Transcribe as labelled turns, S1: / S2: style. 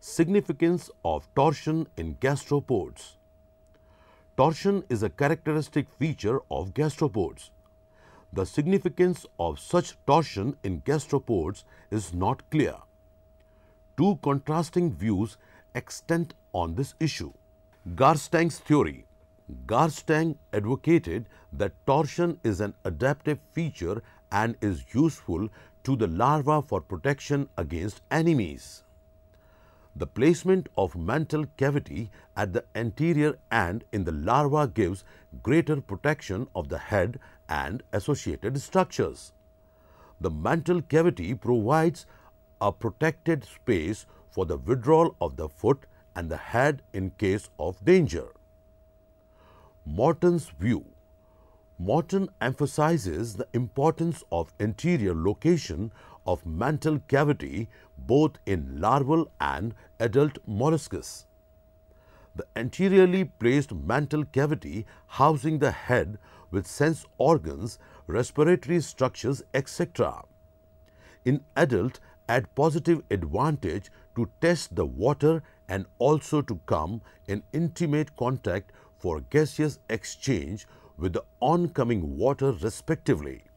S1: significance of torsion in gastropods. Torsion is a characteristic feature of gastropods. The significance of such torsion in gastropods is not clear. Two contrasting views extend on this issue. Garstang's theory. Garstang advocated that torsion is an adaptive feature and is useful to the larva for protection against enemies. The placement of mantle cavity at the anterior end in the larva gives greater protection of the head and associated structures. The mantle cavity provides a protected space for the withdrawal of the foot and the head in case of danger. Morton's view Morton emphasizes the importance of anterior location of mantle cavity both in larval and adult molluscus. The anteriorly placed mantle cavity housing the head with sense organs, respiratory structures, etc. In adult, add positive advantage to test the water and also to come in intimate contact for gaseous exchange with the oncoming water respectively.